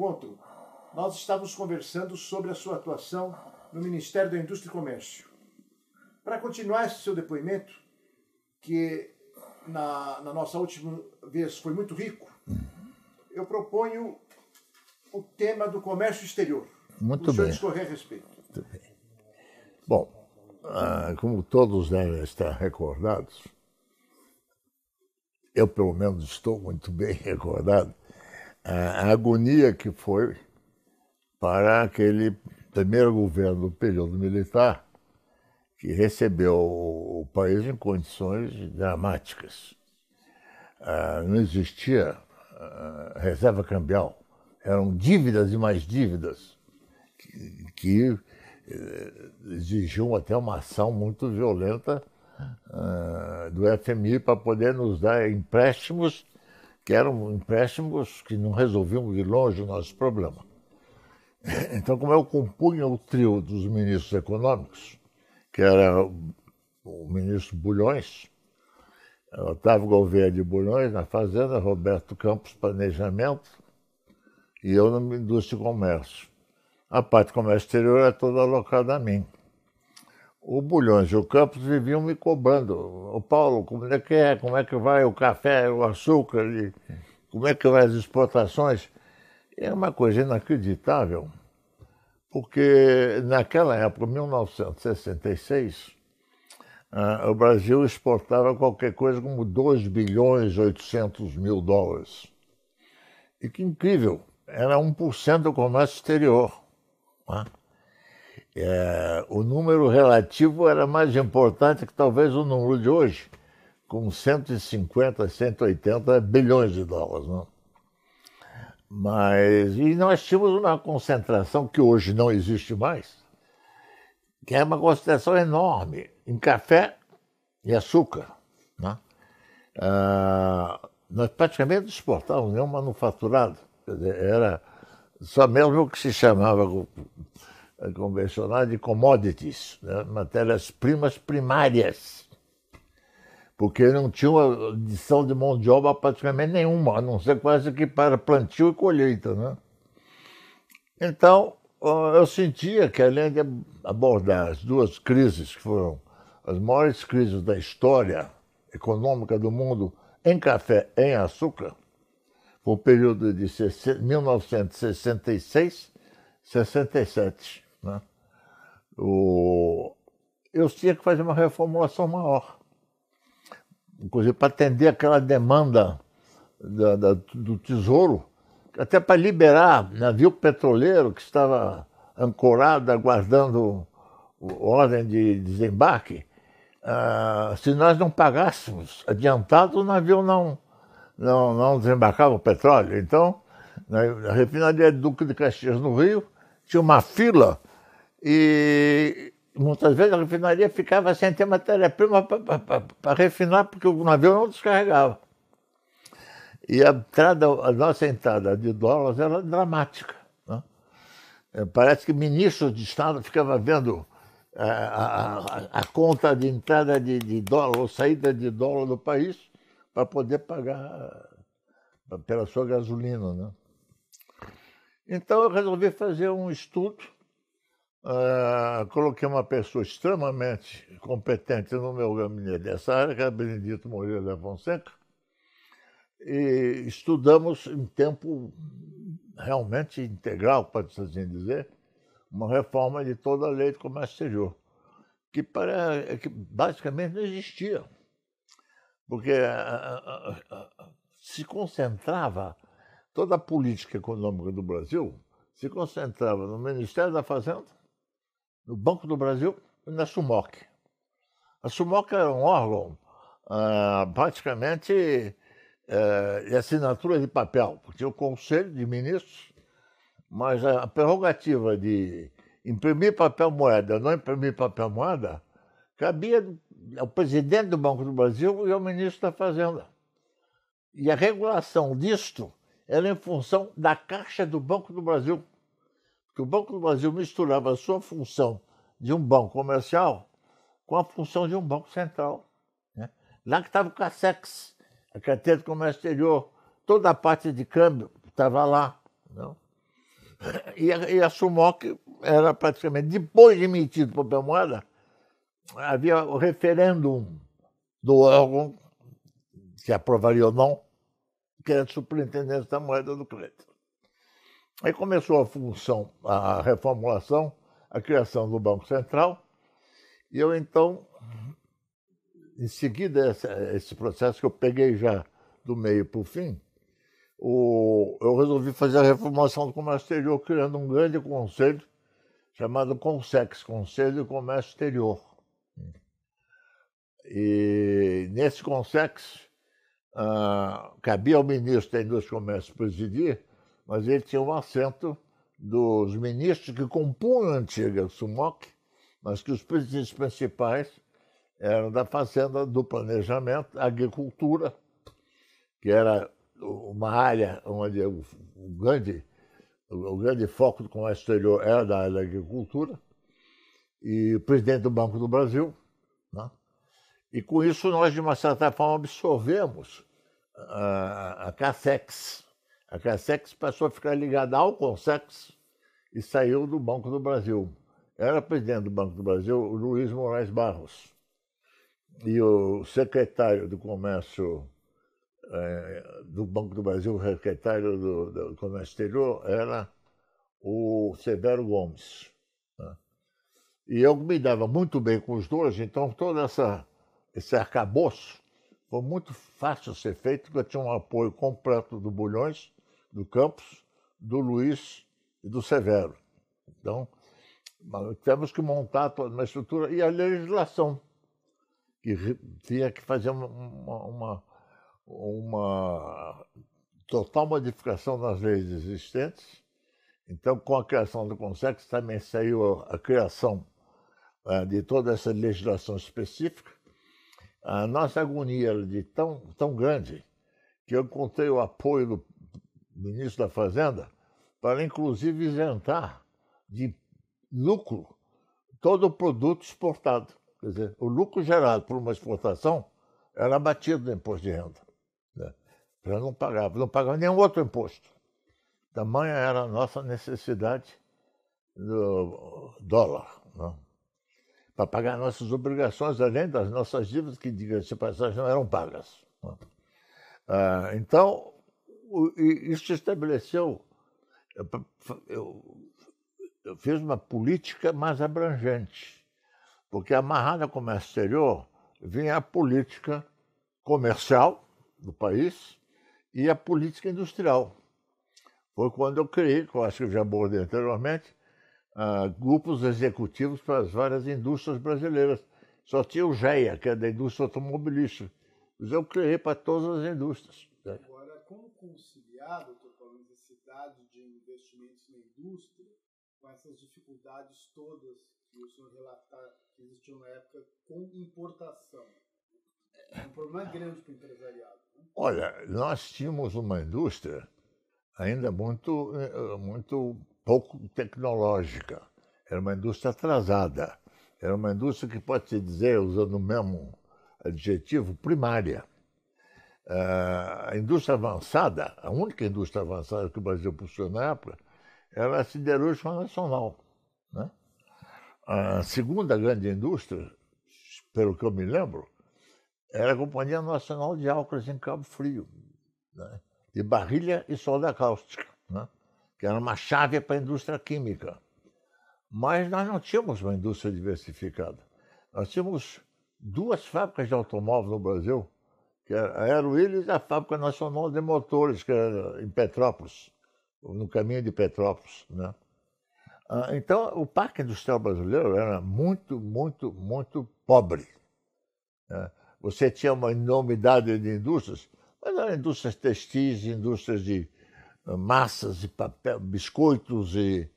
encontro, nós estávamos conversando sobre a sua atuação no Ministério da Indústria e Comércio. Para continuar esse seu depoimento, que na, na nossa última vez foi muito rico, eu proponho o tema do comércio exterior. Muito o bem. discorrer a respeito. Muito bem. Bom, ah, como todos devem estar recordados, eu pelo menos estou muito bem recordado, a agonia que foi para aquele primeiro governo do período militar, que recebeu o país em condições dramáticas. Ah, não existia ah, reserva cambial, eram dívidas e mais dívidas que, eh, exigiam até uma ação muito violenta ah, do FMI para poder nos dar empréstimos que eram empréstimos que não resolviam de longe o nosso problema. Então, como eu compunha o trio dos ministros econômicos, que era o ministro Bulhões, Otávio Gouveia de Bulhões na Fazenda, Roberto Campos Planejamento e eu na Indústria e Comércio. A parte do comércio exterior é toda alocada a mim o Bulhões e o Campos viviam me cobrando. O Paulo, como é que é? Como é que vai o café, o açúcar? E como é que vai as exportações? É uma coisa inacreditável, porque naquela época, 1966, ah, o Brasil exportava qualquer coisa como 2 bilhões e 800 mil dólares. E que incrível, era 1% do comércio exterior. Não é? é, o número relativo era mais importante que talvez o número de hoje, com 150, 180 bilhões de dólares. Né? Mas, e nós tínhamos uma concentração que hoje não existe mais, que é uma concentração enorme em café e açúcar. Né? Ah, nós praticamente exportávamos nenhum manufaturado, dizer, era só mesmo o que se chamava convencional de commodities, né? matérias-primas primárias, porque não tinha uma adição de mão de obra praticamente nenhuma, a não ser quase que para plantio e colheita. Né? Então, eu sentia que, além de abordar as duas crises, que foram as maiores crises da história econômica do mundo, em café e em açúcar, foi o período de 1966 67. Né? O... Eu tinha que fazer uma reformulação maior, inclusive para atender aquela demanda da, da, do tesouro, até para liberar navio petroleiro que estava ancorado, aguardando ordem de desembarque. Ah, se nós não pagássemos adiantado, o navio não, não, não desembarcava o petróleo. Então, na refinaria do Duque de Caxias, no Rio, tinha uma fila e muitas vezes a refinaria ficava sem ter matéria-prima para refinar, porque o navio não descarregava. E a, entrada, a nossa entrada de dólares era dramática. Né? É, parece que ministros de Estado ficavam vendo é, a, a, a, conta de entrada de, de dólar ou saída de dólar do país para poder pagar pela sua gasolina. Né? Então eu resolvi fazer um estudo ah, coloquei uma pessoa extremamente competente no meu gabinete dessa área, que era é Benedito Moreira da Fonseca, e estudamos em tempo realmente integral, pode assim dizer, uma reforma de toda a lei de comércio exterior, que, para, que basicamente não existia, porque ah, ah, se concentrava toda a política econômica do Brasil se concentrava no Ministério da Fazenda, no Banco do Brasil e na Sumoc. A Sumoc era é um órgão ah, praticamente de eh, é assinatura de papel, tinha é o Conselho de Ministros, mas a prerrogativa de imprimir papel moeda, não imprimir papel moeda, cabia ao presidente do Banco do Brasil e ao ministro da Fazenda. E a regulação disto era em função da Caixa do Banco do Brasil. Que o Banco do Brasil misturava a sua função de um banco comercial com a função de um banco central. Né? Lá que estava o CASEX, a Carteira de Comércio Exterior, toda a parte de câmbio estava lá. Não? Né? E, a, e a SUMOC era praticamente, depois de emitido papel moeda, havia o referêndum do órgão que aprovaria ou não, que era a superintendência da moeda do crédito. Aí começou a função, a reformulação, a criação do Banco Central, e eu então, em seguida esse processo que eu peguei já do meio para o fim, eu resolvi fazer a reformação do comércio exterior, criando um grande conselho chamado CONSEX, Conselho de Comércio Exterior. E nesse CONSEX, ah, cabia ao ministro da Indústria e Comércio presidir mas ele tinha um assento dos ministros que compunham a antiga SUMOC, mas que os presidentes principais eram da Fazenda, do Planejamento, Agricultura, que era uma área onde o grande, o grande foco do comércio exterior era da área da agricultura, e o presidente do Banco do Brasil. Né? E com isso nós, de uma certa forma, absorvemos a, a CACEX, a Sex passou a ficar ligada ao Consex e saiu do Banco do Brasil. Era presidente do Banco do Brasil o Luiz Moraes Barros. E o secretário do Comércio eh, do Banco do Brasil, o secretário do, do Comércio Exterior, era o Severo Gomes. Né? E eu me dava muito bem com os dois, então todo essa, esse arcabouço foi muito fácil ser feito, porque eu tinha um apoio completo do Bulhões do Campos, do Luiz e do Severo. Então, tivemos que montar toda uma estrutura e a legislação, que tinha que fazer uma, uma, uma total modificação das leis existentes. Então, com a criação do Consex, também saiu a, criação uh, de toda essa legislação específica. A nossa agonia era de tão, tão grande que eu encontrei o apoio do ministro da Fazenda, para inclusive isentar de lucro todo o produto exportado. Quer dizer, o lucro gerado por uma exportação era abatido no imposto de renda. Né? não pagava, não pagava nenhum outro imposto. Tamanha era a nossa necessidade do dólar, né? para pagar nossas obrigações, além das nossas dívidas, que, diga-se de passagem, não eram pagas. Né? Ah, então, isso estabeleceu. Eu, eu fiz uma política mais abrangente, porque amarrada com o comércio exterior vinha a política comercial do país e a política industrial. Foi quando eu criei, que eu acho que eu já abordei anteriormente, uh, grupos executivos para as várias indústrias brasileiras. Só tinha o GEA, que é da indústria automobilística. Mas eu criei para todas as indústrias conciliar, doutor é Paulo, a necessidade de investimentos na indústria com essas dificuldades todas que o senhor relatar que existiam na época com importação? É um problema grande para o empresariado. Né? Olha, nós tínhamos uma indústria ainda muito, eh, muito pouco tecnológica. Era uma indústria atrasada. Era uma indústria que pode se dizer, usando o mesmo adjetivo, primária. Ah, a indústria avançada, a única indústria avançada que o Brasil possui na época, era a siderúrgica nacional. Né? A segunda grande indústria, pelo que eu me lembro, era a Companhia Nacional de Álcools em Cabo Frio, né? de barrilha e solda cáustica, né? que era uma chave para a indústria química. Mas nós não tínhamos uma indústria diversificada. Nós tínhamos duas fábricas de automóvel no Brasil, que era o Willis da é Fábrica Nacional de Motores, que era em Petrópolis, no caminho de Petrópolis. Né? Ah, então, o Parque Industrial Brasileiro era muito, muito, muito pobre. Né? Você tinha uma enormidade de indústrias, mas eram indústrias textis, indústrias de eh, massas, e papel, biscoitos e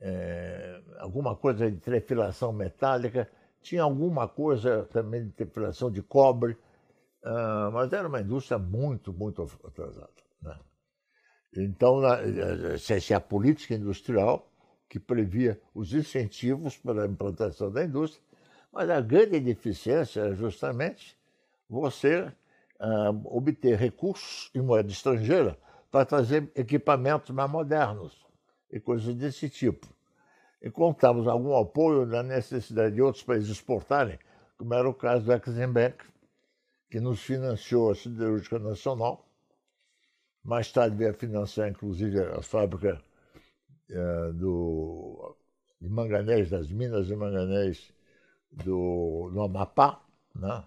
é, alguma coisa de trefilação metálica. Tinha alguma coisa também de trefilação de cobre, ah, mas era uma indústria muito, muito atrasada. Né? Então, eh, eh, se a política industrial que previa os incentivos para a implantação da indústria, mas a grande deficiência era justamente você uh, obter recursos em moeda estrangeira para trazer equipamentos mais modernos e coisas desse tipo. Encontramos algum apoio na necessidade de outros países exportarem, como era o caso do Exim Bank, que nos financiou a Siderúrgica Nacional. Mais tarde veio a financiar, inclusive, a fábrica eh, do, de manganês, das minas de manganês do, do Amapá. Né?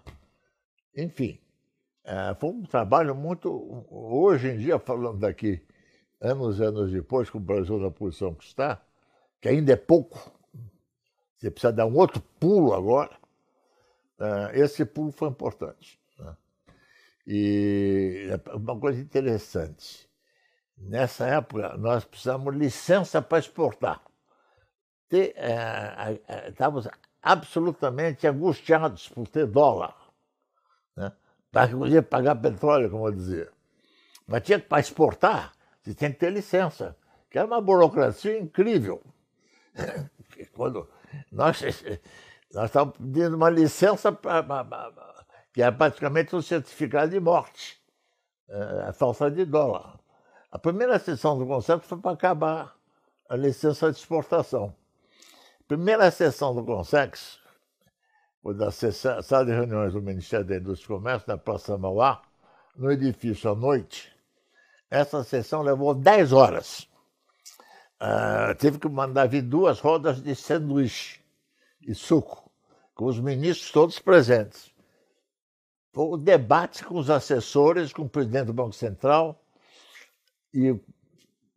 Enfim, eh, foi um trabalho muito. Hoje em dia, falando daqui, anos e anos depois, com o Brasil na posição que está, que ainda é pouco, você precisa dar um outro pulo agora. Eh, esse pulo foi importante. E é, uma coisa interessante. Nessa época, nós de licença para exportar. É, estávamos absolutamente angustiados por ter dólar. Né? Para que podia pagar petróleo, como eu dizia. Mas tinha que, para exportar, você tem que ter licença, que era uma burocracia incrível. Quando nós, nós estávamos pedindo uma licença para que é praticamente um certificado de morte, eh, a falta de dólar. A primeira sessão do Conselho foi para acabar a licença de exportação. A primeira sessão do Conselho, foi da sala de reuniões do Ministério da Indústria e Comércio, na Praça Mauá, no edifício à noite, essa sessão levou 10 horas. Uh, ah, teve que mandar vir duas rodas de sanduíche e suco, com os ministros todos presentes o debate com os assessores, com o presidente do Banco Central e o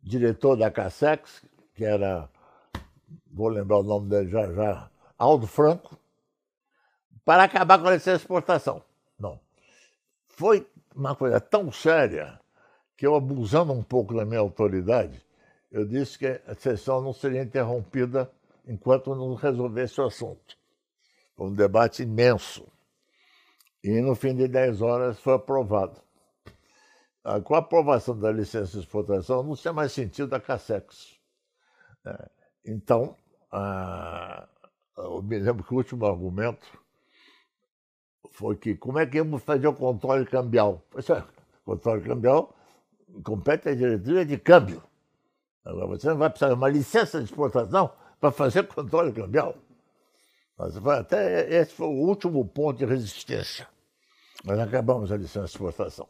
diretor da Cassex, que era, vou lembrar o nome dele já, já Aldo Franco, para acabar com essa exportação. Não. Foi uma coisa tão séria que eu, abusando um pouco da minha autoridade, eu disse que a sessão não seria interrompida enquanto não resolvesse o assunto. Foi um debate imenso. E no fim de 10 horas foi aprovado. Ah, com a aprovação da licença de exportação, não tinha mais sentido a Cassex. Né? Então, ah, eu me lembro que o último argumento foi que como é que íamos fazer o controle cambial? É, controle cambial compete a diretoria de câmbio. Agora, você não vai precisar de uma licença de exportação para fazer controle cambial. Mas até esse foi o último ponto de resistência. Nós acabamos a licença de exportação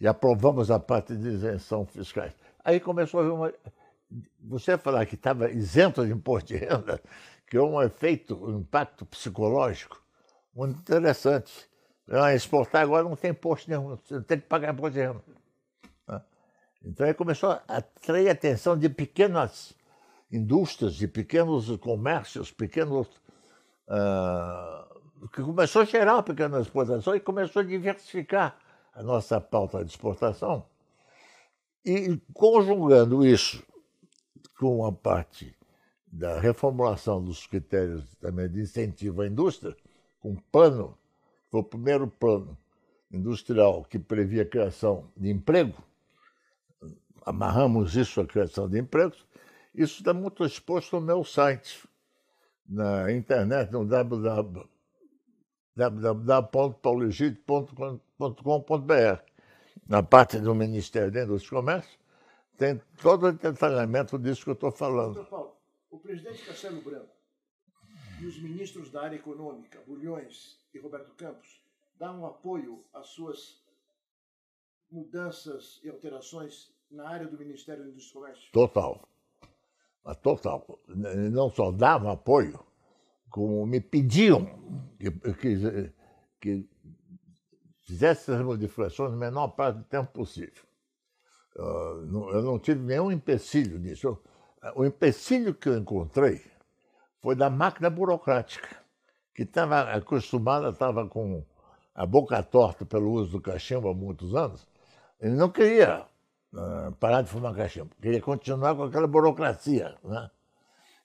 e aprovamos a parte de isenção fiscais. Aí começou a haver uma. Você falar que estava isento de imposto de renda, que é um efeito, um impacto psicológico muito interessante. Ah, exportar agora não tem imposto nenhum, você tem que pagar imposto de renda. Né? Então aí começou a atrair a atenção de pequenas indústrias, de pequenos comércios, pequenos. Uh, que começou a gerar uma pequena exportação e começou a diversificar a nossa pauta de exportação. E conjugando isso com a parte da reformulação dos critérios também de incentivo à indústria, com um plano, foi o primeiro plano industrial que previa a criação de emprego, amarramos isso à criação de empregos, isso está muito exposto no meu site, na internet, no www www.paulegito.com.br. Na parte do Ministério da Indústria e Comércio, tem todo o detalhamento disso que eu estou falando. Doutor Paulo, o presidente Castelo Branco e os ministros da área econômica, Bulhões e Roberto Campos, dão um apoio às suas mudanças e alterações na área do Ministério da Indústria e Comércio? Total. Total. Não só dava apoio, como me pediam que, que, eh, que fizesse as modificações no menor prazo de tempo possível. Ah, eu não tive nenhum empecilho nisso. Eh, o empecilho que eu encontrei foi da máquina burocrática, que estava acostumada, estava com a boca torta pelo uso do cachimbo há muitos anos, ele não queria ah, parar de fumar cachimbo, queria continuar com aquela burocracia. Né?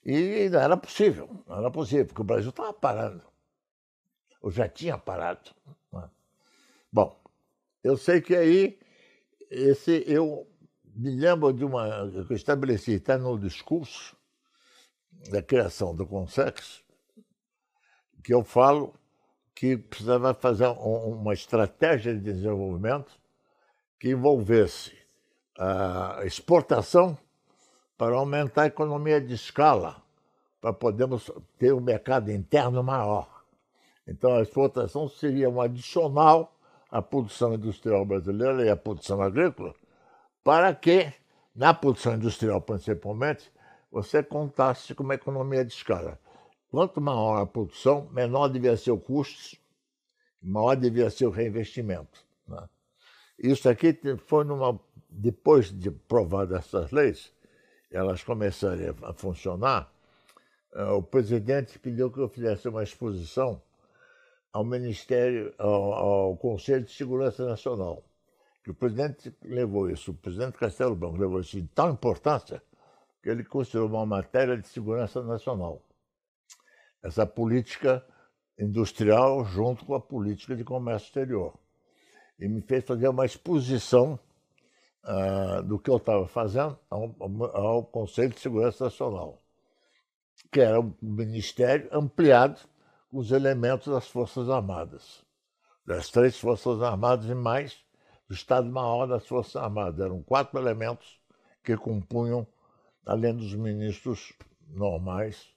E não era possível, não era possível, porque o Brasil estava parado. Ou já tinha parado. Né? Bom, eu sei que aí esse, eu me lembro de uma. que eu estabeleci até no discurso da criação do consexo, que eu falo que precisava fazer uma estratégia de desenvolvimento que envolvesse a exportação para aumentar a economia de escala, para podermos ter um mercado interno maior. Então, a exportação seria um adicional à produção industrial brasileira e à produção agrícola, para que, na produção industrial principalmente, você contasse com uma economia de escala. Quanto maior a produção, menor devia ser o custo, maior devia ser o reinvestimento. Né? Isso aqui foi numa. Depois de provadas essas leis, elas começarem a funcionar, eh, o presidente pediu que eu fizesse uma exposição ao Ministério, ao, ao, Conselho de Segurança Nacional. Que o presidente levou isso, o presidente Castelo Branco levou isso de tal importância que ele considerou uma matéria de segurança nacional. Essa política industrial junto com a política de comércio exterior. E me fez fazer uma exposição uh, do que eu estava fazendo ao, ao Conselho de Segurança Nacional, que era um ministério ampliado com os elementos das Forças Armadas, das três Forças Armadas e mais do Estado-Maior das Forças Armadas. Eram quatro elementos que compunham, além dos ministros normais,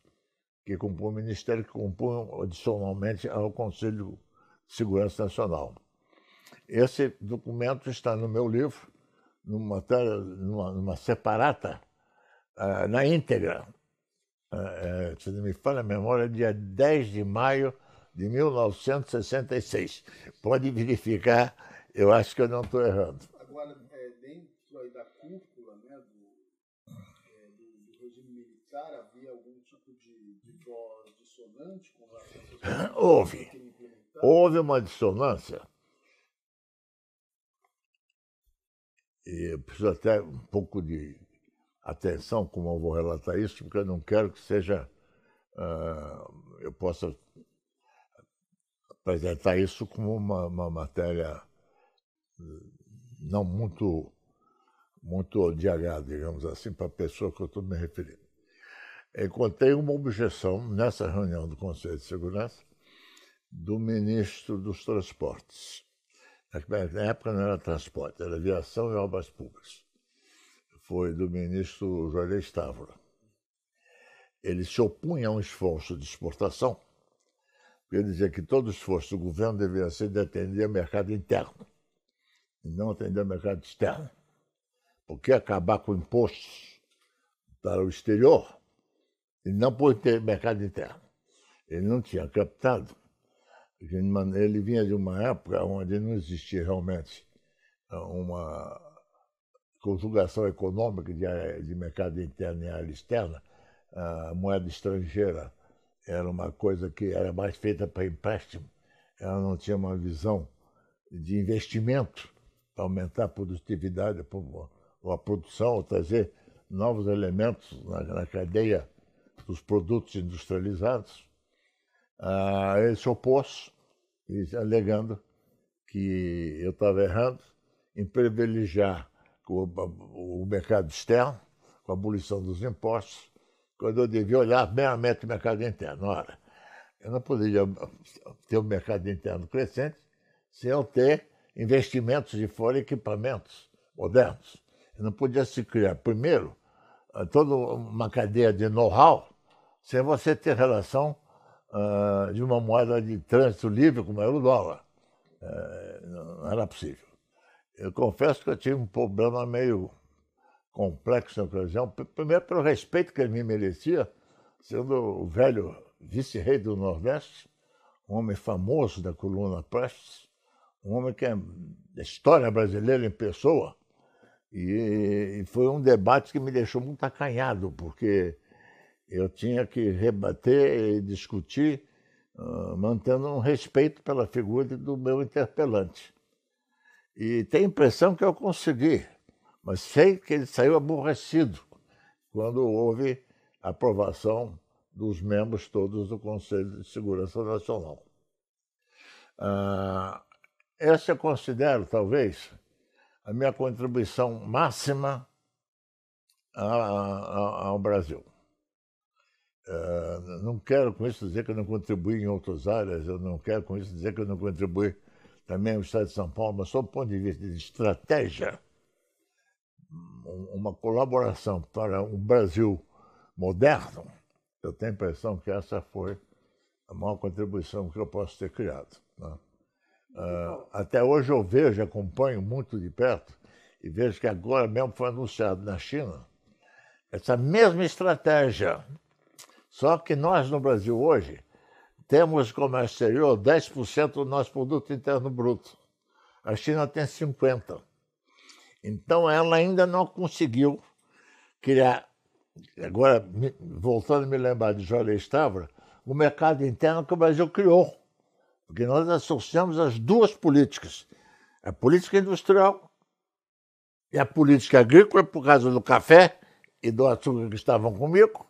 que compunham o Ministério, que compunham adicionalmente ao Conselho de Segurança Nacional. Esse documento está no meu livro, numa, numa, numa separata uh, na íntegra. Uh, se me falha a memória, dia 10 de maio de 1966. Pode verificar, eu acho que eu não estou errando. Agora, é, dentro aí da cúpula né, do, é, do, do regime militar, havia algum tipo de, de voz dissonante com relação a... Houve. Houve uma dissonância E preciso até um pouco de atenção como eu vou relatar isso, porque eu não quero que seja. Uh, eu possa apresentar isso como uma, uma matéria não muito muito odiada, digamos assim, para a pessoa que eu estou me referindo. Encontrei uma objeção nessa reunião do Conselho de Segurança do ministro dos Transportes na época não era transporte, era aviação e obras públicas. Foi do ministro José Távora. Ele se opunha a um esforço de exportação, porque ele dizia que todo esforço do governo deveria ser de atender o mercado interno e não atender o mercado externo. Porque acabar com impostos para o exterior e não por ter mercado interno. Ele não tinha captado ele vinha de uma época onde não existia realmente ah, uma conjugação econômica de, eh, de mercado interno e área externa. A moeda estrangeira era uma coisa que era mais feita para empréstimo. Ela não tinha uma visão de investimento para aumentar a produtividade, ou a produção, ou trazer novos elementos na, na cadeia dos produtos industrializados. Ah, ele se opôs, alegando que eu estava errando em privilegiar o, o, mercado externo, com a abolição dos impostos, quando eu devia olhar meramente o mercado interno. Ora, eu não poderia ter o um mercado interno crescente sem eu ter investimentos de fora e equipamentos modernos. Eu não podia se criar, primeiro, toda uma cadeia de know-how sem você ter relação ah, de uma moeda de trânsito livre como era o dólar. É, não era possível. Eu confesso que eu tive um problema meio complexo na ocasião, primeiro pelo respeito que ele me merecia, sendo o velho vice-rei do Nordeste, um homem famoso da coluna Prestes, um homem que é da história brasileira em pessoa. e, foi um debate que me deixou muito acanhado, porque eu tinha que rebater e discutir, uh, mantendo um respeito pela figura do meu interpelante. E tem a impressão que eu consegui, mas sei que ele saiu aborrecido quando houve a aprovação dos membros todos do Conselho de Segurança Nacional. Uh, essa eu considero, talvez, a minha contribuição máxima ao Brasil. Ah, não quero com isso dizer que eu não contribuí em outras áreas, eu não quero com isso dizer que eu não contribuí também no Estado de São Paulo, mas só do ponto de vista de estratégia, uma colaboração para um Brasil moderno, eu tenho a impressão que essa foi a maior contribuição que eu posso ter criado. Né? Uh, até hoje eu vejo, acompanho muito de perto, e vejo que agora mesmo foi anunciado na China essa mesma estratégia só que nós no Brasil hoje temos como exterior 10% do nosso produto interno bruto. A China tem 50%. Então ela ainda não conseguiu criar, agora voltando a me lembrar de Jorge Estavra, o mercado interno que o Brasil criou. Porque nós associamos as duas políticas, a política industrial e a política agrícola, por causa do café e do açúcar que estavam comigo,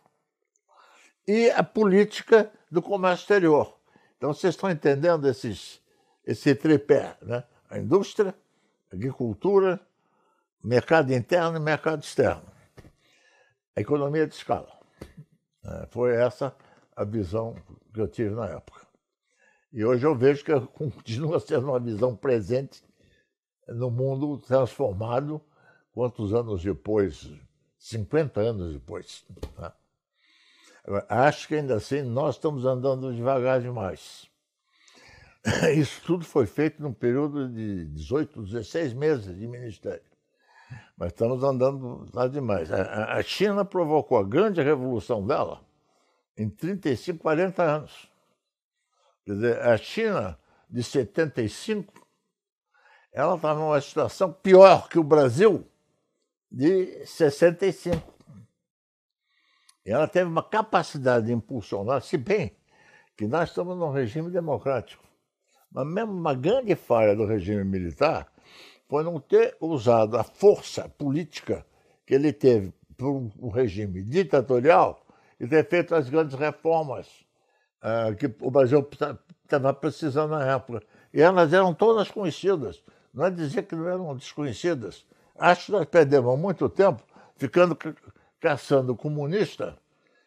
e a política do comércio exterior. Então, vocês estão entendendo esses, esse tripé, né? A indústria, a agricultura, mercado interno e mercado externo. A economia de escala. É, foi essa a visão que eu tive na época. E hoje eu vejo que continua sendo uma visão presente no mundo transformado, quantos anos depois? 50 anos depois. Né? Agora, acho que ainda assim nós estamos andando devagar demais. Isso tudo foi feito num período de 18, 16 meses de ministério. Mas estamos andando lá demais. A, China provocou a grande revolução dela em 35, 40 anos. Quer dizer, a China de 75, ela está numa situação pior que o Brasil de 65. Ela teve uma capacidade de impulsionar, se bem que nós estamos num regime democrático. Mas mesmo uma grande falha do regime militar foi não ter usado a força política que ele teve para um regime ditatorial e ter feito as grandes reformas uh, que o Brasil estava precisando na época. E elas eram todas conhecidas, não é dizer que não eram desconhecidas. Acho que nós perdemos muito tempo ficando caçando comunista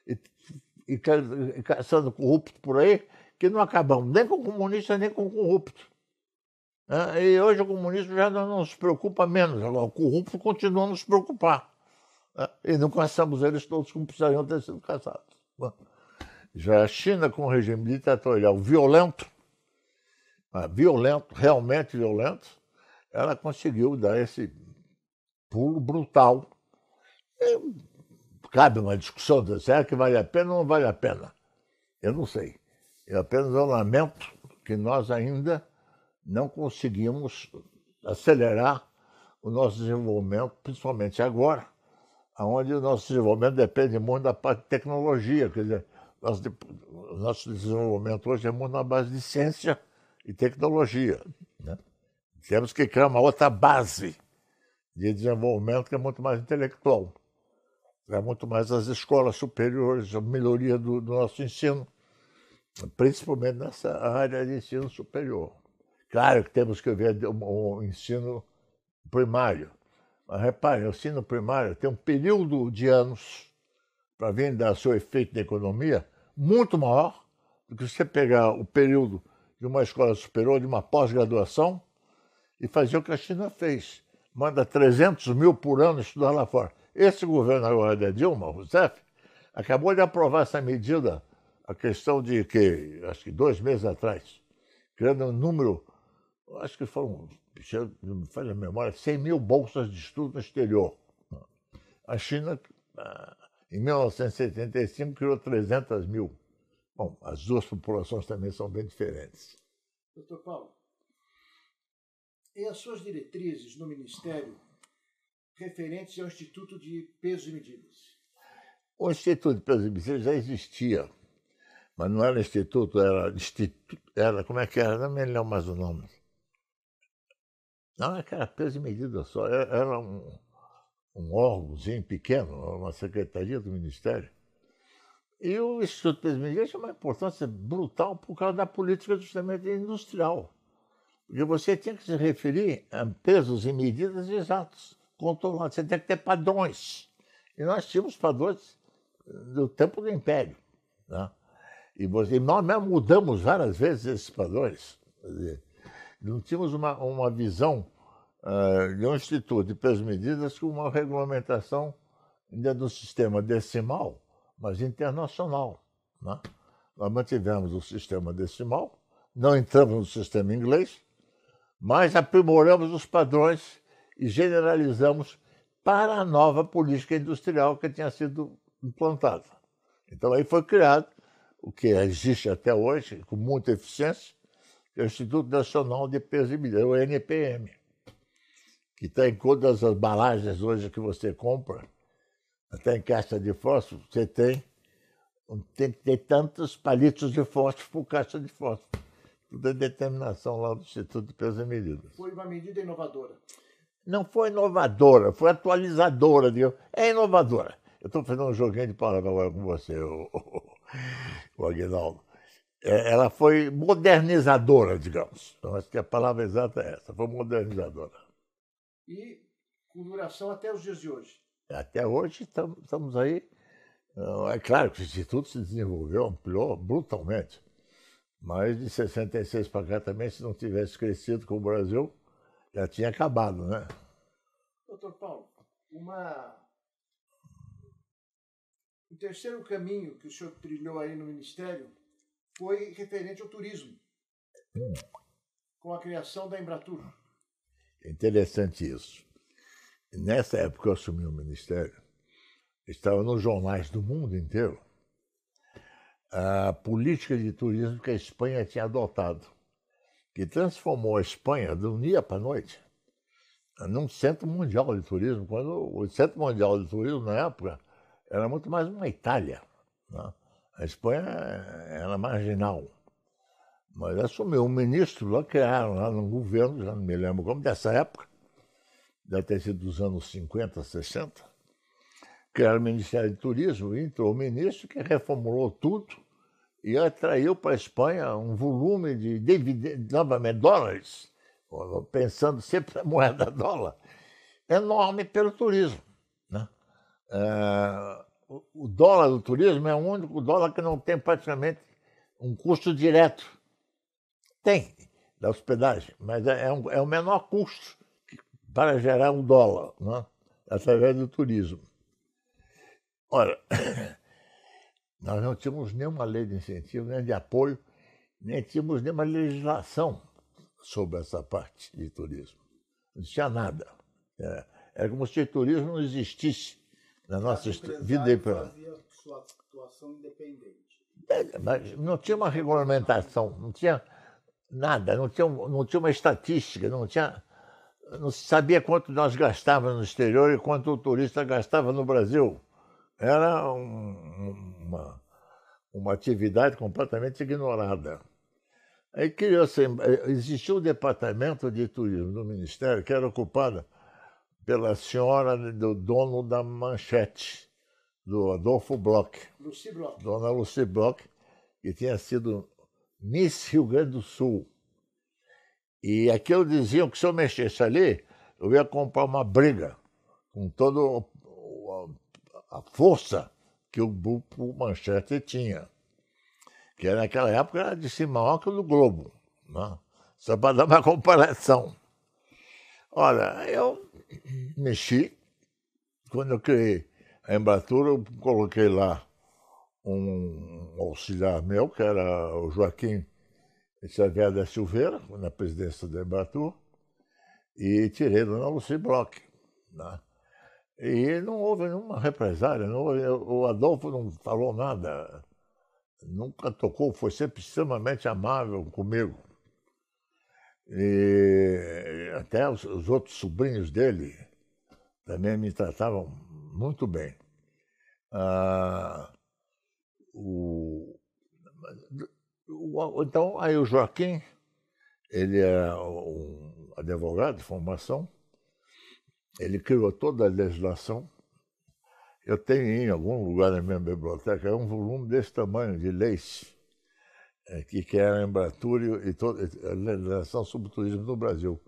e, e, e caçando corrupto por aí, que não acabamos nem com comunista nem com corrupto. E hoje o comunismo já não nos preocupa menos, agora o corrupto continua a nos preocupar. E não caçamos eles todos como precisariam ter sido caçados. Já a China com o regime ditatorial violento, violento, realmente violento, ela conseguiu dar esse pulo brutal. É, cabe uma discussão de tá será que vale a pena ou não vale a pena. Eu não sei. Eu apenas eu lamento que nós ainda não conseguimos acelerar o nosso desenvolvimento, principalmente agora, onde o nosso desenvolvimento depende muito da parte de tecnologia. Quer dizer, nosso, nosso desenvolvimento hoje é muito na base de ciência e tecnologia. Né? Temos que criar uma outra base de desenvolvimento que é muito mais intelectual é muito mais as escolas superiores, a melhoria do, do nosso ensino, principalmente nessa área de ensino superior. Claro que temos que ver o ensino primário. Mas reparem, o ensino primário tem um período de anos para vir dar seu efeito na economia muito maior do que você pegar o período de uma escola superior, de uma pós-graduação, e fazer o que a China fez. Manda 300 mil por ano estudar lá fora. Esse governo agora da Dilma Rousseff acabou de aprovar essa medida, a questão de que, acho que dois meses atrás, criando um número, acho que foram, não me faz a memória, 100 mil bolsas de estudo no exterior. A China, ah, em 1975, criou 300 mil. Bom, as duas populações também são bem diferentes. Doutor Paulo, e as suas diretrizes no Ministério referentes ao Instituto de Pesos e Medidas? O Instituto de Pesos e Medidas já existia, mas não era Instituto, era Instituto, era como é que era? Não me lembro mais o nome. Não, é era peso e medida só, é, era um, um órgãozinho pequeno, uma secretaria do Ministério. E o Instituto de Pesos e Medidas tinha uma importância brutal por causa da política justamente industrial. Porque você tinha que se referir a pesos e medidas exatos controlando. Você tem que ter padrões. E nós tínhamos padrões eh, do tempo do Império. Né? E, nós mesmo mudamos várias vezes esses padrões. Dizer, não tínhamos uma, uma visão uh, de um instituto de peso medidas com uma regulamentação ainda do sistema decimal, mas internacional. Né? Nós mantivemos o sistema decimal, não entramos no sistema inglês, mas aprimoramos os padrões e generalizamos para a nova política industrial que tinha sido implantada. Então aí foi criado o que existe até hoje com muita eficiência, é o Instituto Nacional de Peso e Medida, é o NPM, que está em todas as balagens hoje que você compra, até em caixa de fósforo, você tem tem que ter tantos palitos de fósforo por caixa de fósforo. Tudo é determinação lá do Instituto de Peso e Medida. Foi uma medida inovadora não foi inovadora, foi atualizadora. Digo, é inovadora. Eu estou fazendo um joguinho de palavras agora com você, o, o, o Aguinaldo. É, ela foi modernizadora, digamos. Então, acho que a palavra exata é essa, foi modernizadora. E com duração até os dias de hoje? Até hoje estamos aí. É claro que o Instituto se desenvolveu, ampliou brutalmente. Mas de 66 para cá também, se não tivesse crescido com o Brasil, já tinha acabado, né? Doutor Paulo, uma... o terceiro caminho que o senhor trilhou aí no Ministério foi referente ao turismo, hum. com a criação da Embratur. É interessante isso. Nessa época eu assumi o Ministério, estava nos jornais do mundo inteiro a política de turismo que a Espanha tinha adotado que transformou a Espanha do dia para a noite num centro mundial de turismo, quando o centro mundial de turismo, na época, era muito mais uma Itália. Né? A Espanha era marginal. Mas assumiu um ministro lá, criaram lá no governo, já não me lembro como, dessa época, deve ter sido dos anos 50, 60, criaram o Ministério de Turismo, entrou o ministro que reformulou tudo, e atraiu para a Espanha um volume de dividendos, novamente dólares, pensando sempre na moeda dólar, enorme pelo turismo. Né? É, o dólar do turismo é o único dólar que não tem praticamente um custo direto. Tem, da hospedagem, mas é, é um, é o menor custo para gerar um dólar, né? através do turismo. Olha, Nós não tínhamos nenhuma lei de incentivo, nem de apoio, nem tínhamos nenhuma legislação sobre essa parte de turismo. Não tinha nada. Era, é, era como se o turismo não existisse na nossa vida. Fazia sua atuação independente. É, mas não tinha uma regulamentação, não tinha nada, não tinha, não tinha uma estatística, não tinha. Não se sabia quanto nós gastávamos no exterior e quanto o turista gastava no Brasil era um, uma, uma atividade completamente ignorada. Aí criou-se, eh, existiu o um departamento de turismo do Ministério, que era ocupado pela senhora do dono da manchete, do Adolfo Bloch. Lucy Bloch. Dona Lucy Bloch, que tinha sido Miss Rio Grande do Sul. E aquilo diziam que se eu mexesse ali, eu ia comprar uma briga com todo a força que o grupo Manchete tinha, que era, naquela época era de cima maior que o do Globo, né? só para dar uma comparação. Olha, eu mexi, quando eu criei a Embratura, eu coloquei lá um auxiliar meu, que era o Joaquim Xavier da Silveira, na presidência da Embratur, e tirei Dona Luci Bloch. Né? E não houve nenhuma represária, não houve, o Adolfo não falou nada, nunca tocou, foi sempre extremamente amável comigo. E até os, os outros sobrinhos dele também me tratavam muito bem. Ah, o, o, então, aí o Joaquim, ele é um advogado de formação, ele criou toda a legislação. Eu tenho em algum lugar na minha biblioteca é um volume desse tamanho de leis é, que a embratúrio e toda a legislação sobre o turismo no Brasil.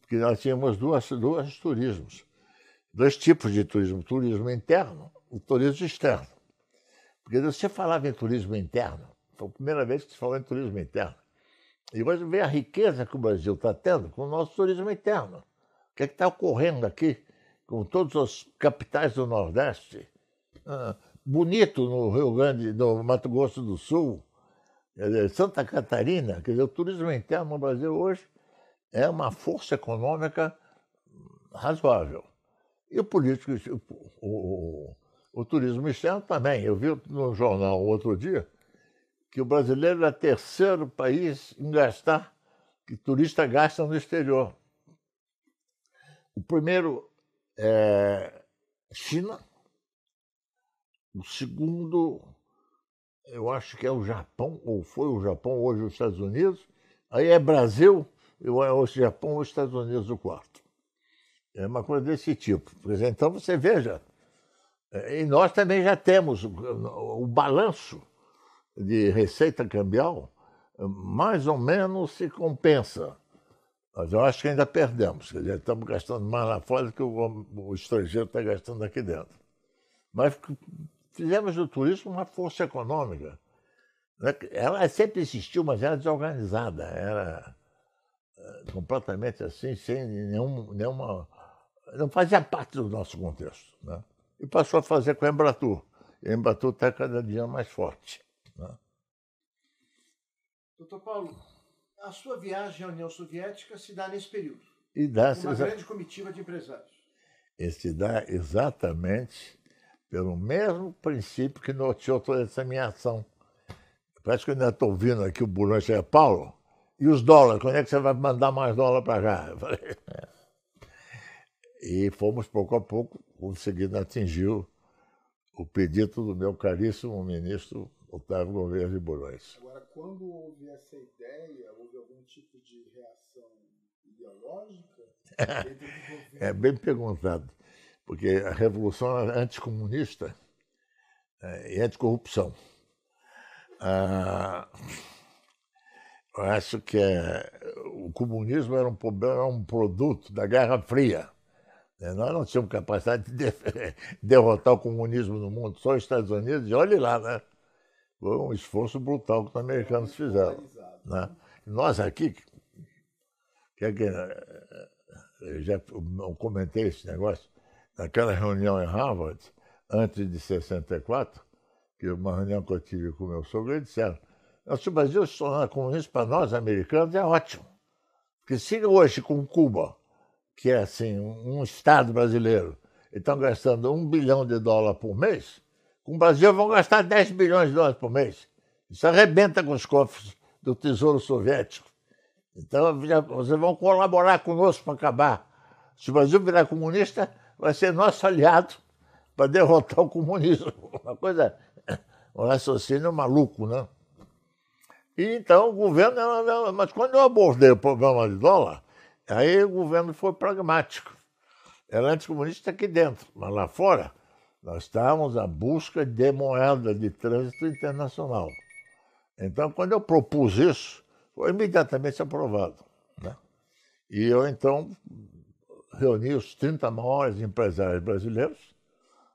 Porque nós tínhamos duas, duas turismos, dois tipos de turismo, turismo interno e turismo externo. Porque você falava em turismo interno, foi a primeira vez que se falou em turismo interno. E hoje vê a riqueza que o Brasil está tendo com o nosso turismo interno que é está ocorrendo aqui com todas as capitais do Nordeste? Ah, bonito no Rio Grande, no Mato Grosso do Sul, dizer, Santa Catarina, quer dizer, o turismo interno no Brasil hoje é uma força econômica razoável. E o político, o, o, o turismo externo também. Eu vi no jornal outro dia que o brasileiro é o terceiro país em gastar, que turista gasta no exterior. O primeiro é China, o segundo, eu acho que é o Japão, ou foi o Japão, hoje os Estados Unidos, aí é Brasil, eu, é o Japão ou os Estados Unidos o quarto. É uma coisa desse tipo. Então você veja, é, e nós também já temos o balanço de receita cambial mais ou menos se compensa. Mas eu acho que ainda perdemos, quer dizer, estamos gastando mais lá fora do que o, o estrangeiro está gastando aqui dentro. Mas fizemos do turismo uma força econômica. Né, ela sempre existiu, mas era desorganizada, era eh, completamente assim, sem nenhum, nenhuma. não fazia parte do nosso contexto. Né? E passou a fazer com a Embratur. E a Embratur está cada dia mais forte. Né? Doutor Paulo, a sua viagem à União Soviética se dá nesse período. E dá uma grande comitiva de empresários. E se dá exatamente pelo mesmo princípio que norteou toda essa minha ação. Parece que eu ainda estou ouvindo aqui o Bulão é Paulo, e os dólares, quando é que você vai mandar mais dólar para cá? Falei, é. e fomos pouco a pouco conseguindo atingir o pedido do meu caríssimo ministro Otávio Gouveia de Bulhões. Agora, quando houve essa ideia, houve algum tipo de reação ideológica? é bem perguntado, porque a revolução era anticomunista é, e anticorrupção. Ah, eu acho que é, o comunismo era um, problema, era um produto da Guerra Fria. Né? Nós não tínhamos capacidade de derrotar o comunismo no mundo, só os Estados Unidos, e olhe lá, né? Foi um esforço brutal que os americanos fizeram. Né? Nós aqui, que, que, eh, eu já comentei esse negócio, naquela reunião em Harvard, antes de 64, que uma reunião que eu tive com meu sogro, eles disseram, se o Brasil se tornar comunista para nós, americanos, é ótimo. Porque se hoje com Cuba, que é assim, um Estado brasileiro, estão gastando um bilhão de dólares por mês, com o Brasil vão gastar 10 bilhões de dólares por mês. Isso arrebenta com os cofres do Tesouro Soviético. Então, vocês vão colaborar conosco para acabar. Se o Brasil virar comunista, vai ser nosso aliado para derrotar o comunismo. Uma coisa, um raciocínio maluco, né? E então o governo, mas quando eu abordei o problema de dólar, aí o governo foi pragmático. Era é anticomunista aqui dentro, mas lá fora nós estávamos à busca de moeda de trânsito internacional. Então, quando eu propus isso, foi imediatamente aprovado. Né? E eu, então, reuni os 30 maiores empresários brasileiros,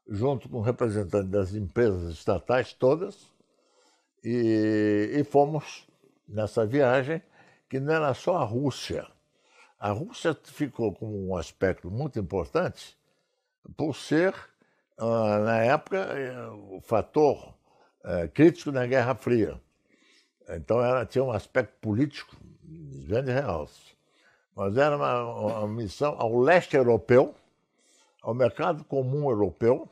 junto com representantes das empresas estatais todas, e, e fomos nessa viagem, que não era só a Rússia. A Rússia ficou com um aspecto muito importante por ser ah, na época, é, o fator é, crítico na Guerra Fria. Então ela tinha um aspecto político de grande realce. Mas era uma, uma, missão ao leste europeu, ao mercado comum europeu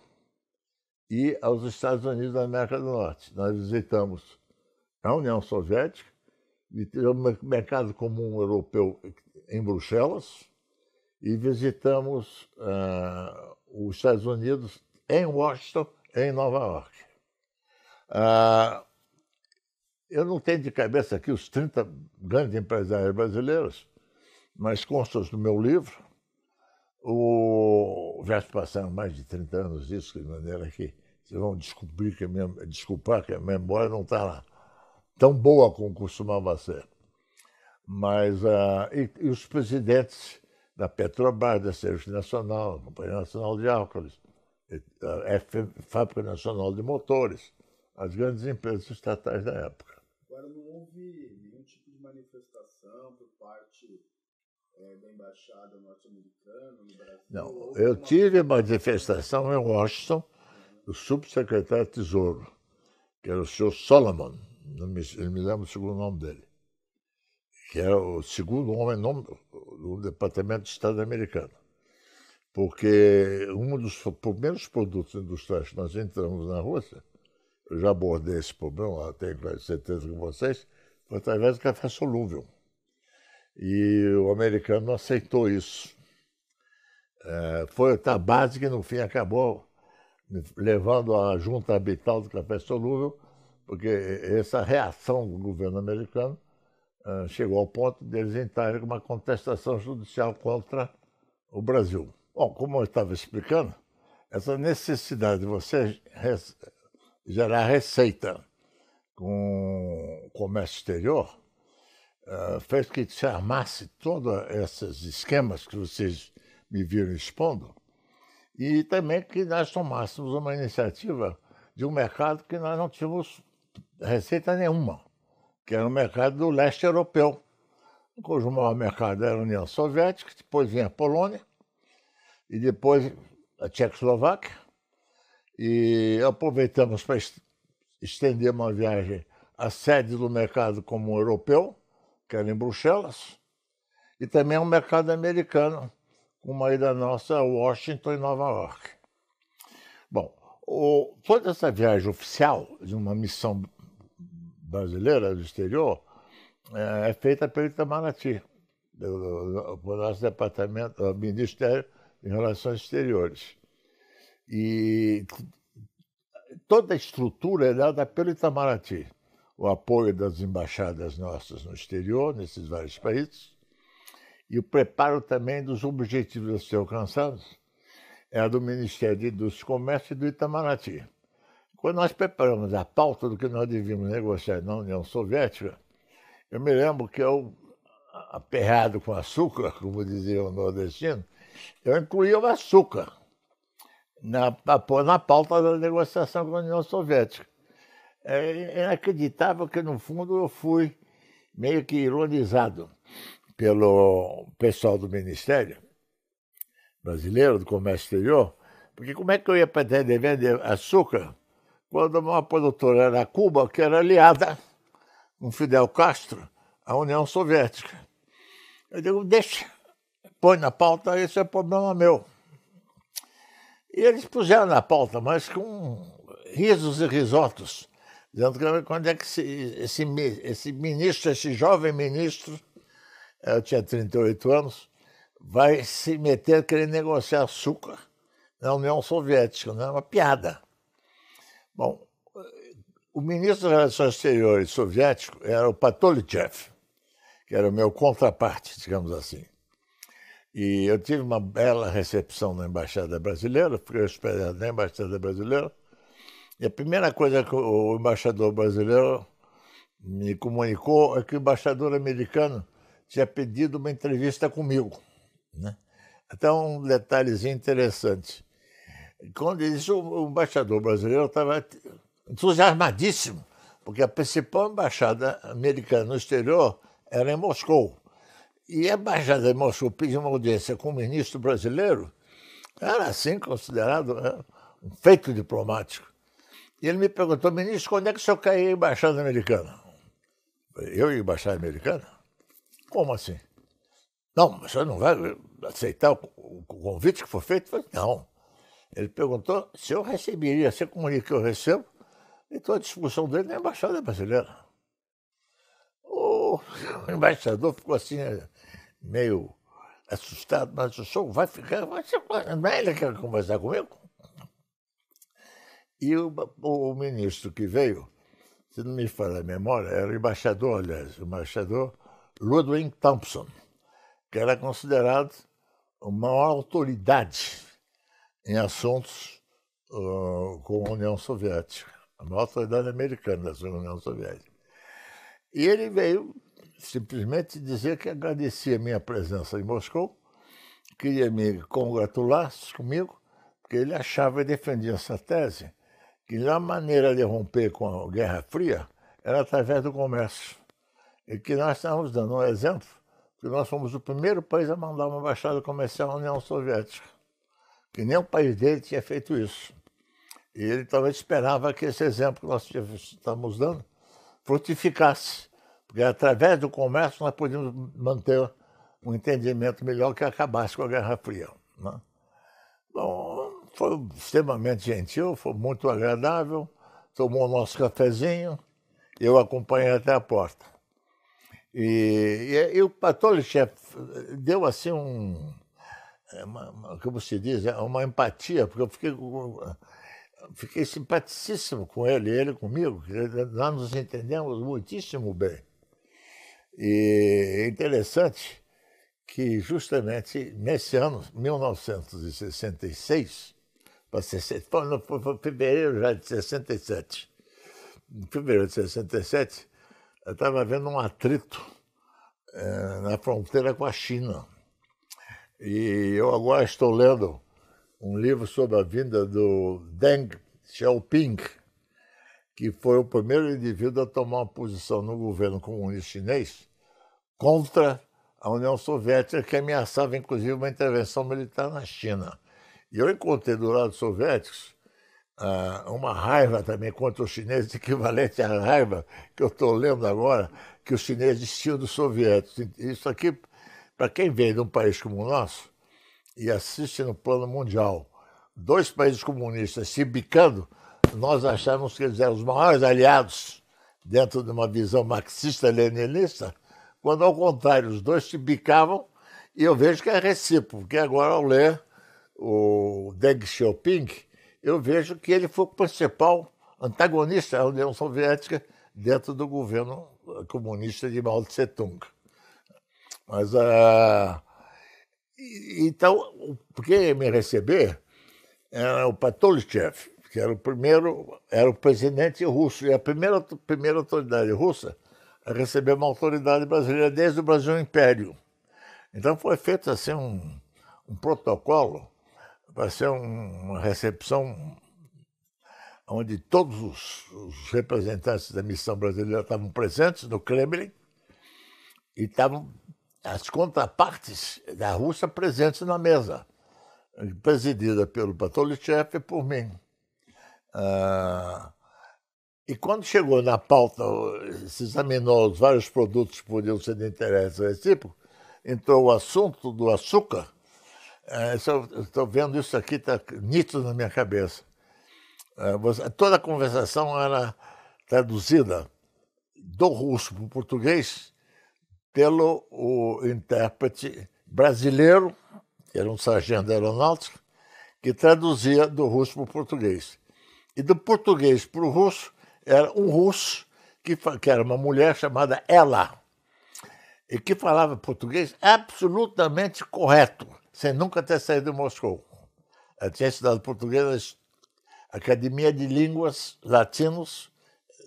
e aos Estados Unidos da América do Norte. Nós visitamos a União Soviética, visitamos o mercado comum europeu em Bruxelas e visitamos uh, os Estados Unidos em Washington, em Nova York. Ah, eu não tenho de cabeça aqui os 30 grandes empresários brasileiros, mas constas no meu livro. O já passaram mais de 30 anos isso, de maneira que vocês vão descobrir que a minha, desculpar que a memória não está tão boa como costumava ser. Mas, ah, e, e, os presidentes da Petrobras, da Serviço Nacional, da Companhia Nacional de Álcool a Fábrica Nacional de Motores, as grandes empresas estatais da época. Agora, não houve nenhum tipo de manifestação por parte é, da Embaixada Norte-Americana no Brasil? Não, eu tive uma manifestação em Washington, do subsecretário de Tesouro, que era o senhor Solomon, não me, não me lembro o segundo nome dele, que era o segundo homem nome, do Departamento de Estado americano porque um dos primeiros produtos industriais que nós entramos na Rússia, eu já abordei esse problema, tenho certeza com vocês, foi através do café solúvel. E o americano não aceitou isso. É, foi tá, a base que, no fim, acabou levando à junta habitual do café solúvel, porque essa reação do governo americano é, chegou ao ponto deles eles entrarem com uma contestação judicial contra o Brasil. Bom, como eu estava explicando, essa necessidade de você gerar receita com o comércio exterior eh, fez que se armasse todos esses esquemas que vocês me viram expondo e também que nós tomássemos uma iniciativa de um mercado que nós não tínhamos receita nenhuma, que era o mercado do leste europeu, cujo maior mercado era a União Soviética, depois vinha a Polônia, e depois a Tchecoslováquia. E aproveitamos para estender uma viagem à sede do mercado comum europeu, que era em Bruxelas, e também ao mercado americano, com uma ida nossa a Washington e Nova York. Bom, o, toda essa viagem oficial de uma missão brasileira do exterior é, é feita pelo Itamaraty, pelo nosso departamento, o Ministério em relações exteriores. E toda a estrutura é dada pelo Itamaraty, o apoio das embaixadas nossas no exterior, nesses vários países, e o preparo também dos objetivos a ser alcançados é do Ministério de Indústria e Comércio e do Itamaraty. Quando nós preparamos a pauta do que nós devíamos negociar na União Soviética, eu me lembro que eu, aperrado com açúcar, como dizia o nordestino, eu incluía o açúcar na, na pauta da negociação com a União Soviética. É inacreditável que, no fundo, eu fui meio que ironizado pelo pessoal do Ministério Brasileiro do Comércio Exterior, porque como é que eu ia pretender vender açúcar quando uma produtora era Cuba, que era aliada com Fidel Castro, à União Soviética? Eu digo, deixa põe na pauta, esse é problema meu. E eles puseram na pauta, mas com risos e risotos, dizendo quando é que esse, esse, esse ministro, esse jovem ministro, eh, eu tinha 38 anos, vai se meter querer negociar açúcar na União Soviética, não né? é uma piada. Bom, o ministro das Relações Exteriores soviético era o Patolichev, que era o meu contraparte, digamos assim. E eu tive uma bela recepção na Embaixada Brasileira, fiquei hospedado na Embaixada Brasileira. E a primeira coisa que o embaixador brasileiro me comunicou é que o embaixador americano tinha pedido uma entrevista comigo. Né? até então, um detalhezinho interessante. Quando isso, o embaixador brasileiro estava entusiasmadíssimo, porque a principal embaixada americana no exterior era em Moscou. E a Embaixada de Moscou pediu uma audiência com o ministro brasileiro, era assim considerado né, um feito diplomático. E ele me perguntou, ministro, quando é que o senhor quer ir à Embaixada Americana? Eu e a Embaixada Americana? Como assim? Não, o senhor não vai aceitar o convite que foi feito? falei, não. Ele perguntou se eu receberia, se eu comunico que eu recebo, então a discussão dele na Embaixada Brasileira. O embaixador ficou assim, meio assustado, mas o senhor vai ficar, mas ele quer conversar comigo? E o, o, ministro que veio, se não me falha a memória, era o embaixador, aliás, o embaixador Ludwig Thompson, que era considerado uma maior autoridade em assuntos uh, com a União Soviética, a maior autoridade americana da União Soviética. E ele veio simplesmente dizer que agradecia a minha presença em Moscou, queria me congratular comigo, porque ele achava e defendia essa tese, que a maneira de romper com a Guerra Fria era através do comércio. E que nós estávamos dando um exemplo, que nós fomos o primeiro país a mandar uma embaixada comercial à União Soviética, que nem o país dele tinha feito isso. E ele talvez esperava que esse exemplo que nós estávamos dando frutificasse porque através do comércio nós podíamos manter um entendimento melhor que acabasse com a Guerra Fria. Né? Bom, foi extremamente gentil, foi muito agradável, tomou o nosso cafezinho, eu acompanhei até a porta. E, e, e o Patolichev deu assim um, é uma, uma, como se diz, é uma empatia, porque eu fiquei, fiquei simpaticíssimo com ele, ele comigo, nós nos entendemos muitíssimo bem. E é interessante que justamente nesse ano, 1966, foi, foi fevereiro já de 67. Em fevereiro de 67, estava havendo um atrito é, na fronteira com a China. E eu agora estou lendo um livro sobre a vinda do Deng Xiaoping, que foi o primeiro indivíduo a tomar uma posição no governo comunista chinês contra a União Soviética, que ameaçava inclusive uma intervenção militar na China. E eu encontrei do lado dos soviéticos ah, uma raiva também contra os chineses, equivalente à raiva que eu estou lendo agora, que os chineses tinham dos soviéticos. Isso aqui, para quem vem de um país como o nosso e assiste no plano mundial, dois países comunistas se bicando, nós achamos que eles eram os maiores aliados dentro de uma visão marxista-leninista, quando, ao contrário, os dois se bicavam, e eu vejo que é recíproco, porque agora, ao ler o Deng Xiaoping, eu vejo que ele foi o principal antagonista da União Soviética dentro do governo comunista de Mao Tse Tung. Mas, uh, então, quem me receber era o Patolichev, que era o primeiro, era o presidente russo, e a primeira, primeira autoridade russa a receber uma autoridade brasileira desde o Brasil Império. Então foi feito assim um, um protocolo para ser uma recepção onde todos os, os, representantes da missão brasileira estavam presentes no Kremlin e estavam as contrapartes da Rússia presentes na mesa, presidida pelo Patolichev e por mim. Ah, e quando chegou na pauta, se examinou os vários produtos que podiam ser de interesse recíproco, tipo, entrou o assunto do açúcar. Eh, é, Estou vendo isso aqui, está nítido na minha cabeça. É, você, toda a conversação era traduzida do russo para o português pelo o intérprete brasileiro, que era um sargento aeronáutico, que traduzia do russo para o português. E do português para o russo, era um russo, que, que era uma mulher chamada Ela, e que falava português absolutamente correto, sem nunca ter saído de Moscou. Ela tinha estudado português na Academia de Línguas Latinos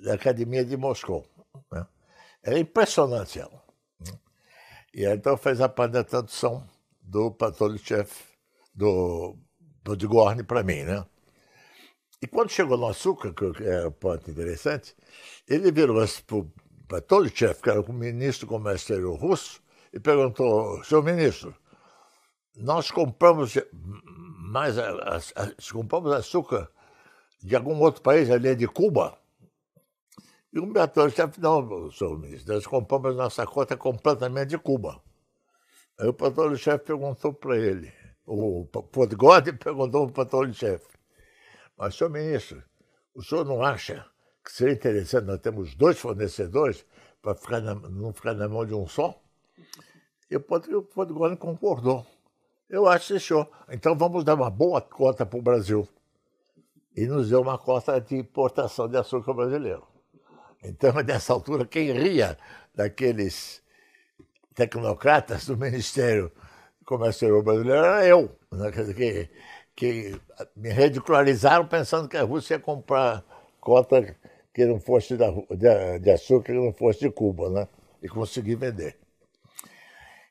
da Academia de Moscou. Né? Era impressionante ela. Né? E então fez a primeira tradução do Patolichev, do Podgorny para mim, né? E quando chegou no açúcar, que é um ponto interessante, ele virou-se assim o Tolchev, que era o ministro do Comércio russo, e perguntou: senhor ministro, nós compramos mais a, a, a, compramos açúcar de algum outro país além de Cuba? E o disse: não, senhor ministro, nós compramos nossa cota completamente de Cuba. Aí o patrão-chefe perguntou para ele, o Podgode perguntou para o patrão-chefe, mas, senhor ministro, o senhor não acha que seria interessante nós termos dois fornecedores para ficar na, não ficar na mão de um só? E o Podgorno concordou. Eu acho, senhor. Então vamos dar uma boa cota para o Brasil. E nos deu uma cota de importação de açúcar brasileiro. Então, nessa altura, quem ria daqueles tecnocratas do Ministério do Comércio Brasileiro era eu. Né? que me ridicularizaram pensando que a Rússia ia comprar cota que não fosse da, de, de açúcar, que não fosse de Cuba, né? E consegui vender.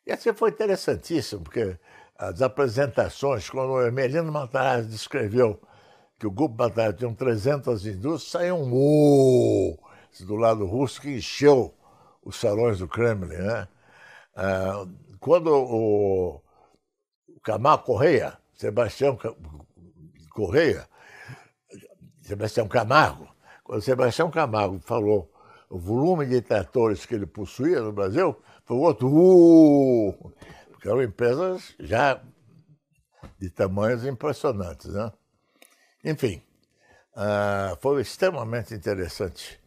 E assim foi interessantíssimo, porque as apresentações, quando o Emelino Matarazzo descreveu que o grupo Batalha tinha 300 indústrias, saiu um uuuh do lado russo que encheu os salões do Kremlin. Né? Ah, quando o, o Kamal Correia Sebastião Correia, Sebastião Camargo. Quando Sebastião Camargo falou o volume de tratores que ele possuía no Brasil, foi outro. Uh! eram empresas já de tamanhos impressionantes. Né? Enfim, uh, foi extremamente interessante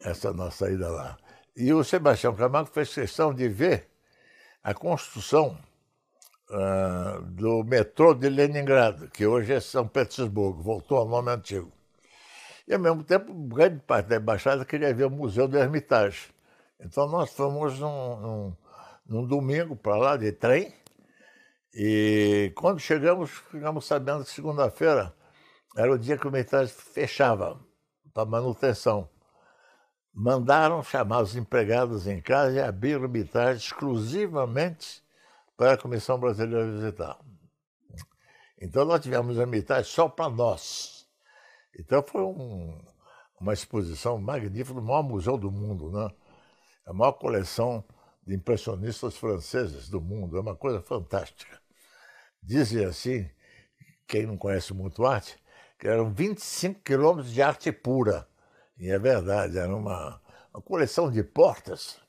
essa nossa ida lá. E o Sebastião Camargo fez questão de ver a construção uh, do metrô de Leningrado, que hoje é São Petersburgo, voltou ao nome antigo. E, ao mesmo tempo, grande parte da embaixada queria ver o Museu do Hermitage. Então, nós fomos num, num, num domingo para lá de trem. E quando chegamos, ficamos sabendo que segunda-feira era o dia que o Hermitage fechava para manutenção. Mandaram chamar os empregados em casa e abrir o Hermitage exclusivamente para a Comissão Brasileira visitar. Então nós tivemos a metade só para nós. Então foi um, uma exposição magnífica o maior museu do mundo, né? A maior coleção de impressionistas franceses do mundo, é uma coisa fantástica. Dizem assim, quem não conhece muito arte, que eram 25 quilômetros de arte pura. E é verdade, era uma, uma coleção de portas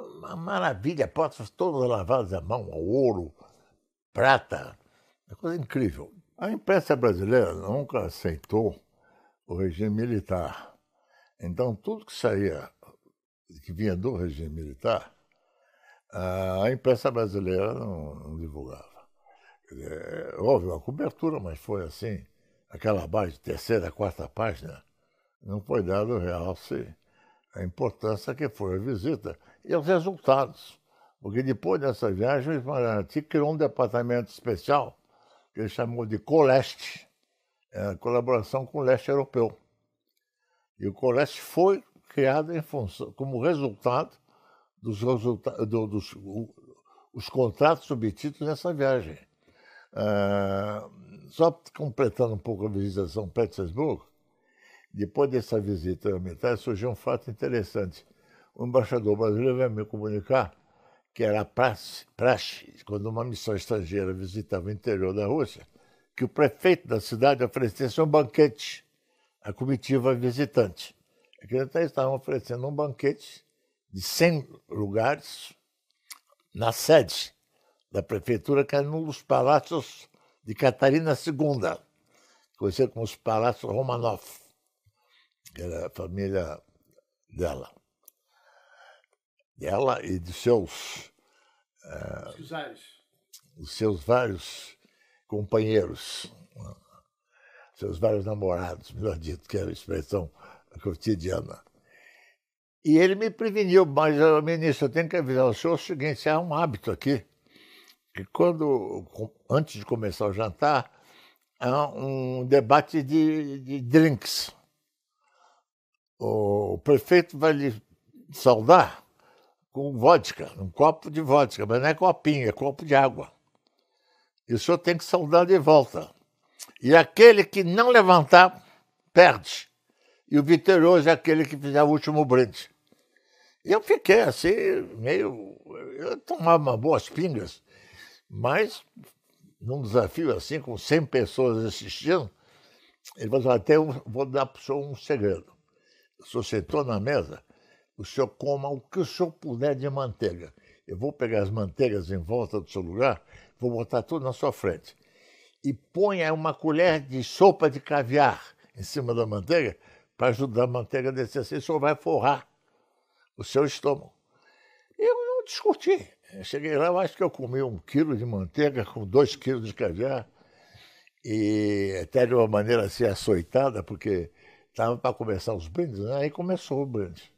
uma maravilha, portas todas lavadas à mão, ouro, prata, uma é coisa incrível. A imprensa brasileira nunca aceitou o regime militar. Então, tudo que saía, que vinha do regime militar, a imprensa brasileira não, não divulgava. Dizer, houve uma cobertura, mas foi assim, aquela base, terceira, quarta página, não foi dado realce à importância que foi a visita e os resultados. Porque depois dessa viagem, o Itamaraty criou um departamento especial que ele chamou de Coleste, é, colaboração com o leste europeu. E o Coleste foi criado em função, como resultado dos, resulta do, dos o, os contratos obtidos nessa viagem. É, só completando um pouco a visita a São Petersburgo, depois dessa visita militar surgiu um fato interessante o embaixador brasileiro veio me comunicar que era praxe, praxe, quando uma missão estrangeira visitava o interior da Rússia, que o prefeito da cidade oferecesse um banquete à comitiva visitante. Aqueles até estavam oferecendo um banquete de 100 lugares na sede da prefeitura, que era num dos palácios de Catarina II, conhecido como os Palácios Romanov, que era a família dela. Ela e de seus. Uh, os seus vários companheiros, seus vários namorados, melhor dito, que era é a expressão cotidiana. E ele me preveniu, mas, eh, ministro, eu tenho que avisar o senhor o seguinte: é um hábito aqui, que quando, antes de começar o jantar, há um debate de, de drinks. O prefeito vai lhe saudar com vodka, um copo de vodka, mas não é copinho, é copo de água. E o senhor tem que saudar de volta. E aquele que não levantar, perde. E o vitorioso é aquele que fizer o último brinde. E eu fiquei assim, meio. Eu tomava boas pingas, mas num desafio assim, com 100 pessoas assistindo, ele falou: assim, até eu vou dar para o senhor um segredo. O senhor sentou na mesa, o senhor coma o que o senhor puder de manteiga. Eu vou pegar as manteigas em volta do seu lugar, vou botar tudo na sua frente. E ponha uma colher de sopa de caviar em cima da manteiga para ajudar a manteiga a descer assim, o senhor vai forrar o seu estômago. Eu não discuti. Eu cheguei lá, eu acho que eu comi um quilo de manteiga com dois quilos de caviar e até de uma maneira assim açoitada, porque estava para começar os brindes, né? aí começou o brinde.